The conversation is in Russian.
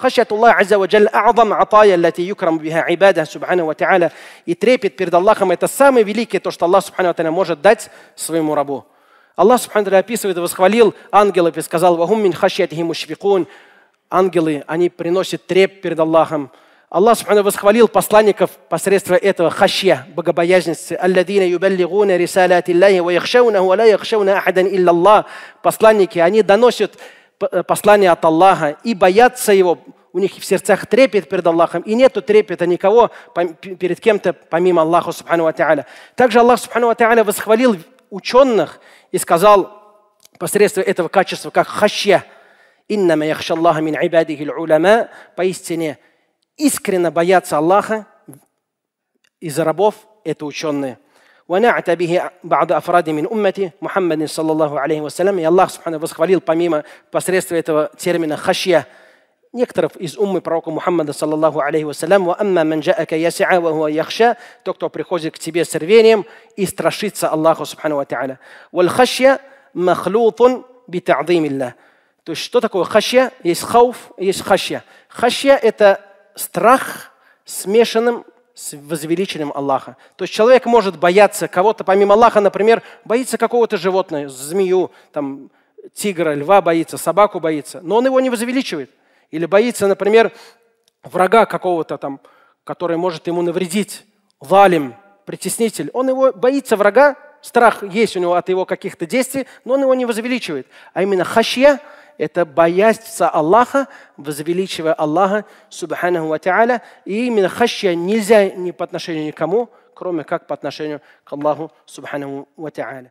خشية الله عز وجل أعظم عطايا التي يكرم بها عباده سبحانه وتعالى и трепет перед Аллахом – это самое великое, то, что Аллах субхану ва может дать своему рабу. Аллах سبحانه وتعالى описывает и восхвалил ангелов и сказал «Вахум мин хашьятихи мушфикун» Ангелы, они приносят треп перед Аллахом. Аллах субхану восхвалил посланников посредством этого хашья, богобоязненности. «Алладина юбаллигуна рисалати Аллахи ва яхшаунаху ва ла яхшауна ахадан илля Посланники, они доносят Э, послание от Аллаха и боятся его, у них в сердцах трепет перед Аллахом, и нету трепета никого перед кем-то, помимо Аллаха Субхану Ва Также Аллах Субхану Ва восхвалил ученых и сказал посредством этого качества, как хаща, «Иннама яхшаллаха мин ибадихи уляма» поистине искренне боятся Аллаха из рабов – это ученые – ونعت به بعض أفراد من امتي محمد صلى الله عليه وسلم يا الله سبحانه восхвалил помимо посредством этого термина خشية некоторых из أمة пророка محمد صلى الله عليه وسلم وأما من جاءك يسعى وهو يخشى то, кто приходит к тебе с рвением и страшится Аллаху سبحانه وتعالى والخشية مخلوط بتعظيم الله то что такое خشية есть خوف есть خشية خشية это страх смешанным с возвеличением Аллаха. То есть человек может бояться кого-то помимо Аллаха, например, боится какого-то животного, змею, там, тигра, льва боится, собаку боится, но он его не возвеличивает. Или боится, например, врага какого-то там, который может ему навредить, валим, притеснитель. Он его боится врага, страх есть у него от его каких-то действий, но он его не возвеличивает. А именно хашья – это боязнься Аллаха, возвеличивая Аллаха, субханаху ва та'аля. И именно хашья нельзя ни по отношению никому, кроме как по отношению к Аллаху, субханаху ва та'аля.